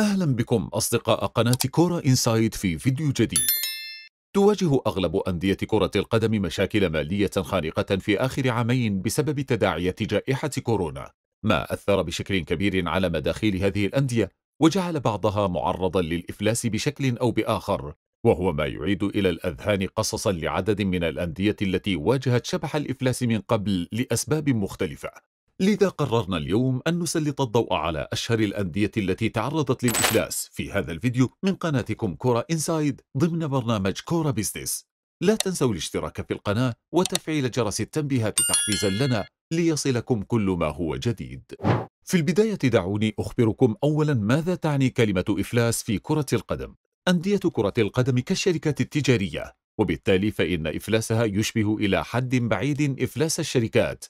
أهلا بكم أصدقاء قناة كورة إنسايد في فيديو جديد تواجه أغلب أندية كرة القدم مشاكل مالية خانقة في آخر عامين بسبب تداعيات جائحة كورونا ما أثر بشكل كبير على مداخيل هذه الأندية وجعل بعضها معرضا للإفلاس بشكل أو بآخر وهو ما يعيد إلى الأذهان قصصا لعدد من الأندية التي واجهت شبح الإفلاس من قبل لأسباب مختلفة لذا قررنا اليوم أن نسلط الضوء على أشهر الأندية التي تعرضت للإفلاس في هذا الفيديو من قناتكم كورة إنسايد ضمن برنامج كورة بيزنس لا تنسوا الاشتراك في القناة وتفعيل جرس التنبيهات تحفيزا لنا ليصلكم كل ما هو جديد في البداية دعوني أخبركم أولا ماذا تعني كلمة إفلاس في كرة القدم أندية كرة القدم كالشركات التجارية وبالتالي فإن إفلاسها يشبه إلى حد بعيد إفلاس الشركات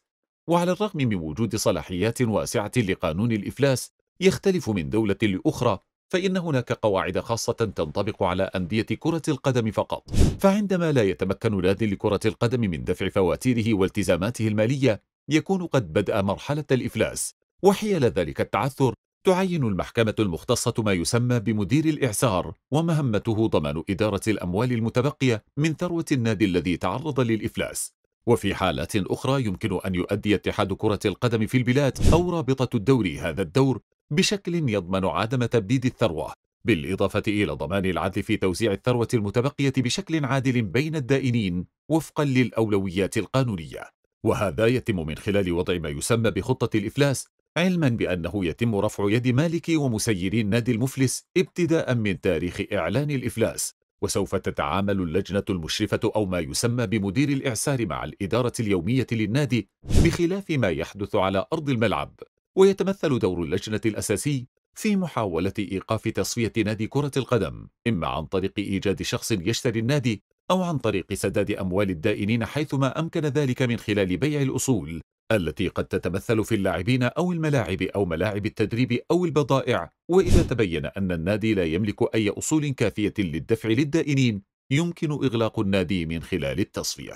وعلى الرغم من وجود صلاحيات واسعة لقانون الإفلاس يختلف من دولة لأخرى فإن هناك قواعد خاصة تنطبق على أندية كرة القدم فقط فعندما لا يتمكن نادي لكرة القدم من دفع فواتيره والتزاماته المالية يكون قد بدأ مرحلة الإفلاس وحيال ذلك التعثر تعين المحكمة المختصة ما يسمى بمدير الإعسار ومهمته ضمان إدارة الأموال المتبقية من ثروة النادي الذي تعرض للإفلاس وفي حالات أخرى يمكن أن يؤدي اتحاد كرة القدم في البلاد أو رابطة الدوري هذا الدور بشكل يضمن عدم تبديد الثروة بالإضافة إلى ضمان العدل في توزيع الثروة المتبقية بشكل عادل بين الدائنين وفقا للأولويات القانونية وهذا يتم من خلال وضع ما يسمى بخطة الإفلاس علما بأنه يتم رفع يد مالك ومسيري النادي المفلس ابتداء من تاريخ إعلان الإفلاس وسوف تتعامل اللجنة المشرفة أو ما يسمى بمدير الإعسار مع الإدارة اليومية للنادي بخلاف ما يحدث على أرض الملعب ويتمثل دور اللجنة الأساسي في محاولة إيقاف تصفية نادي كرة القدم إما عن طريق إيجاد شخص يشتري النادي أو عن طريق سداد أموال الدائنين حيثما أمكن ذلك من خلال بيع الأصول التي قد تتمثل في اللاعبين أو الملاعب أو ملاعب التدريب أو البضائع وإذا تبين أن النادي لا يملك أي أصول كافية للدفع للدائنين يمكن إغلاق النادي من خلال التصفية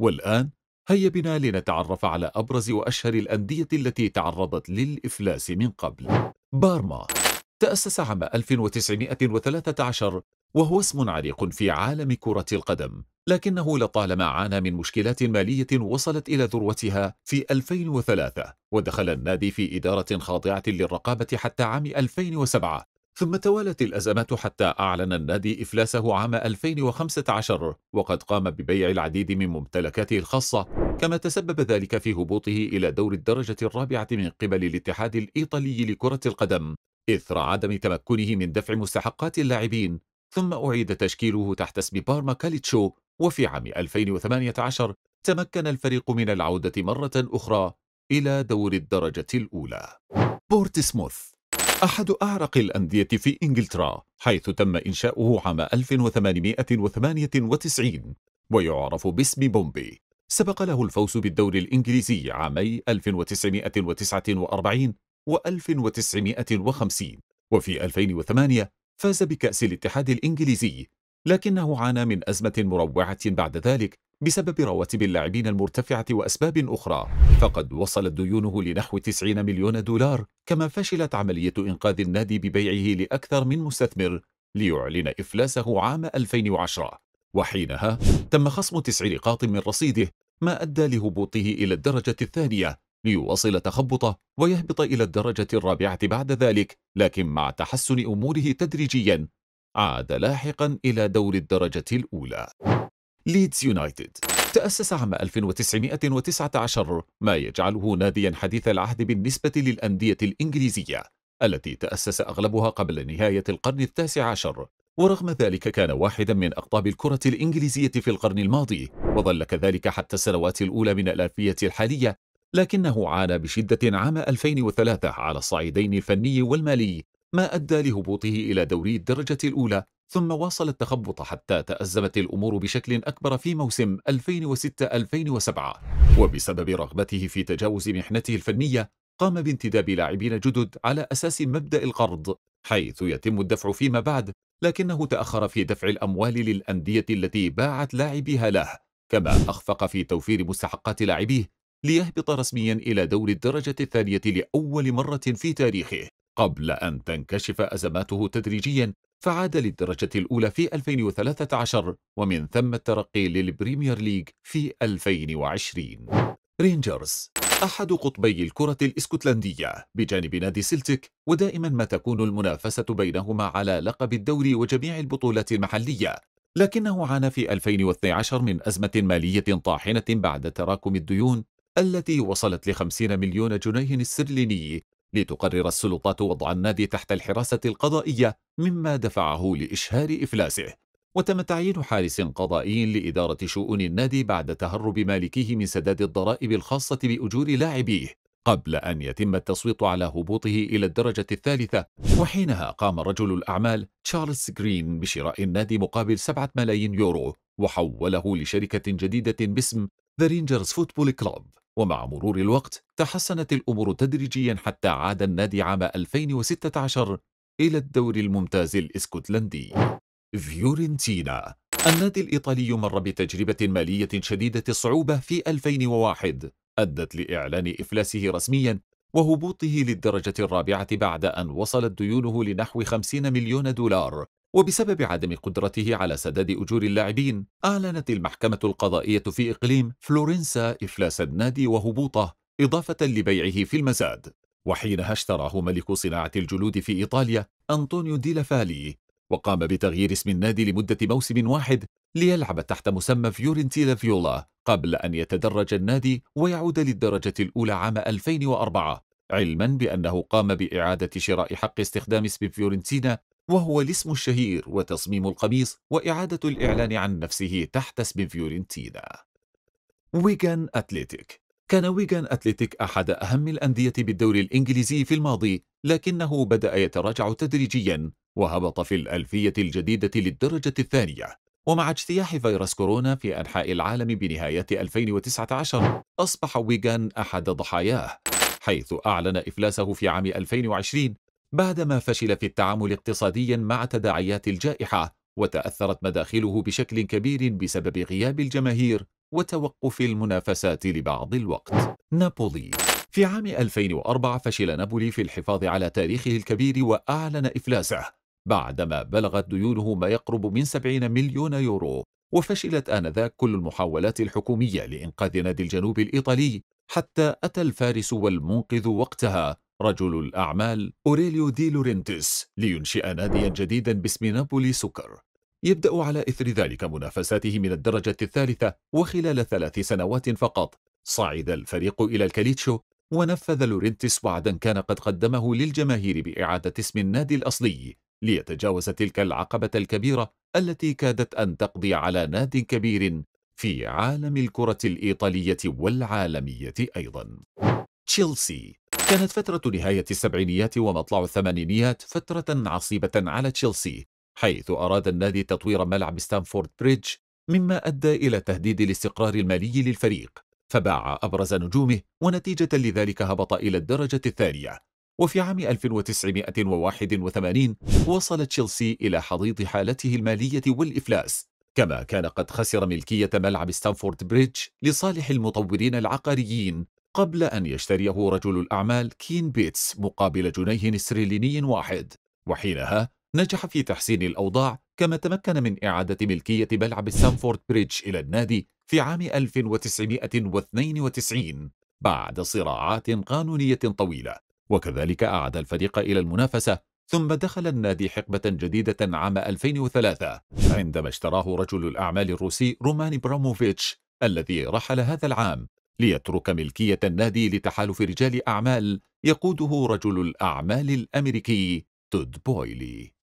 والآن هيا بنا لنتعرف على أبرز وأشهر الأندية التي تعرضت للإفلاس من قبل بارما تأسس عام 1913 وهو اسم عريق في عالم كرة القدم لكنه لطالما عانى من مشكلات مالية وصلت إلى ذروتها في 2003 ودخل النادي في إدارة خاضعة للرقابة حتى عام 2007 ثم توالت الأزمات حتى أعلن النادي إفلاسه عام 2015 وقد قام ببيع العديد من ممتلكاته الخاصة كما تسبب ذلك في هبوطه إلى دور الدرجة الرابعة من قبل الاتحاد الإيطالي لكرة القدم إثر عدم تمكنه من دفع مستحقات اللاعبين ثم أعيد تشكيله تحت اسم بارما كاليتشو وفي عام 2018 تمكن الفريق من العودة مرة أخرى إلى دور الدرجة الأولى بورتسموث أحد أعرق الأندية في إنجلترا حيث تم إنشاؤه عام 1898 ويعرف باسم بومبي سبق له الفوز بالدوري الإنجليزي عامي 1949 و 1950 وفي 2008 فاز بكأس الاتحاد الإنجليزي لكنه عانى من أزمة مروعة بعد ذلك بسبب رواتب اللاعبين المرتفعة وأسباب أخرى فقد وصلت ديونه لنحو 90 مليون دولار كما فشلت عملية إنقاذ النادي ببيعه لأكثر من مستثمر ليعلن إفلاسه عام 2010 وحينها تم خصم تسع نقاط من رصيده ما أدى لهبوطه إلى الدرجة الثانية ليواصل تخبطه ويهبط إلى الدرجة الرابعة بعد ذلك لكن مع تحسن أموره تدريجيا عاد لاحقا إلى دور الدرجة الأولى ليدز يونايتد تأسس عام 1919 ما يجعله ناديا حديث العهد بالنسبة للأندية الإنجليزية التي تأسس أغلبها قبل نهاية القرن التاسع عشر ورغم ذلك كان واحدا من أقطاب الكرة الإنجليزية في القرن الماضي وظل كذلك حتى السنوات الأولى من الألفية الحالية لكنه عانى بشدة عام 2003 على الصعيدين الفني والمالي ما أدى لهبوطه إلى دوري الدرجة الأولى ثم واصل التخبط حتى تأزمت الأمور بشكل أكبر في موسم 2006-2007 وبسبب رغبته في تجاوز محنته الفنية قام بانتداب لاعبين جدد على أساس مبدأ القرض حيث يتم الدفع فيما بعد لكنه تأخر في دفع الأموال للأندية التي باعت لاعبيها له كما أخفق في توفير مستحقات لاعبيه ليهبط رسميا إلى دور الدرجة الثانية لأول مرة في تاريخه قبل أن تنكشف أزماته تدريجيا فعاد للدرجة الأولى في 2013 ومن ثم الترقي للبريمير ليج في 2020 رينجرز أحد قطبي الكرة الإسكتلندية بجانب نادي سلتك ودائما ما تكون المنافسة بينهما على لقب الدوري وجميع البطولات المحلية لكنه عانى في 2012 من أزمة مالية طاحنة بعد تراكم الديون التي وصلت لخمسين مليون جنيه استرليني لتقرر السلطات وضع النادي تحت الحراسة القضائية مما دفعه لإشهار إفلاسه وتم تعيين حارس قضائي لإدارة شؤون النادي بعد تهرب مالكيه من سداد الضرائب الخاصة بأجور لاعبيه قبل أن يتم التصويت على هبوطه إلى الدرجة الثالثة وحينها قام رجل الأعمال تشارلز جرين بشراء النادي مقابل سبعة ملايين يورو وحوله لشركة جديدة باسم ذا رينجرز فوتبول كلوب ومع مرور الوقت تحسنت الأمور تدريجيا حتى عاد النادي عام 2016 إلى الدوري الممتاز الإسكتلندي فيورنتينا النادي الإيطالي مر بتجربة مالية شديدة الصعوبة في 2001 أدت لإعلان إفلاسه رسميا وهبوطه للدرجة الرابعة بعد أن وصلت ديونه لنحو 50 مليون دولار وبسبب عدم قدرته على سداد أجور اللاعبين أعلنت المحكمة القضائية في إقليم فلورنسا إفلاس النادي وهبوطه إضافة لبيعه في المزاد وحينها اشتراه ملك صناعة الجلود في إيطاليا أنطونيو دي وقام بتغيير اسم النادي لمدة موسم واحد ليلعب تحت مسمى فيورنتينا فيولا قبل أن يتدرج النادي ويعود للدرجة الأولى عام 2004 علما بأنه قام بإعادة شراء حق استخدام اسم فيورنتينا وهو الاسم الشهير وتصميم القميص وإعادة الإعلان عن نفسه تحت اسم فيورنتينا ويغان أتليتيك كان ويغان أتليتيك أحد أهم الأندية بالدوري الإنجليزي في الماضي لكنه بدأ يتراجع تدريجيا وهبط في الألفية الجديدة للدرجة الثانية ومع اجتياح فيروس كورونا في أنحاء العالم بنهاية 2019 أصبح ويغان أحد ضحاياه حيث أعلن إفلاسه في عام 2020 بعدما فشل في التعامل اقتصاديا مع تداعيات الجائحة وتأثرت مداخله بشكل كبير بسبب غياب الجماهير وتوقف المنافسات لبعض الوقت نابولي في عام 2004 فشل نابولي في الحفاظ على تاريخه الكبير وأعلن إفلاسه بعدما بلغت ديونه ما يقرب من 70 مليون يورو وفشلت آنذاك كل المحاولات الحكومية لإنقاذ نادي الجنوب الإيطالي حتى أتى الفارس والمنقذ وقتها رجل الأعمال أوريليو دي لورنتس لينشئ ناديا جديدا باسم نابولي سكر يبدأ على إثر ذلك منافساته من الدرجة الثالثة وخلال ثلاث سنوات فقط صعد الفريق إلى الكاليتشو ونفذ لورنتس وعدا كان قد قدمه للجماهير بإعادة اسم النادي الأصلي ليتجاوز تلك العقبة الكبيرة التي كادت أن تقضي على ناد كبير في عالم الكرة الإيطالية والعالمية أيضا تشيلسي كانت فترة نهاية السبعينيات ومطلع الثمانينيات فترة عصيبة على تشيلسي حيث أراد النادي تطوير ملعب ستانفورد بريدج مما أدى إلى تهديد الاستقرار المالي للفريق فباع أبرز نجومه ونتيجة لذلك هبط إلى الدرجة الثانية وفي عام 1981 وصل تشيلسي إلى حضيض حالته المالية والإفلاس كما كان قد خسر ملكية ملعب ستانفورد بريدج لصالح المطورين العقاريين قبل أن يشتريه رجل الأعمال كين بيتس مقابل جنيه استرليني واحد وحينها نجح في تحسين الأوضاع كما تمكن من إعادة ملكية ملعب ستانفورد بريدج إلى النادي في عام 1992 بعد صراعات قانونية طويلة وكذلك أعاد الفريق إلى المنافسة ثم دخل النادي حقبة جديدة عام 2003 عندما اشتراه رجل الأعمال الروسي رومان براموفيتش الذي رحل هذا العام ليترك ملكية النادي لتحالف رجال أعمال يقوده رجل الأعمال الأمريكي تود بويلي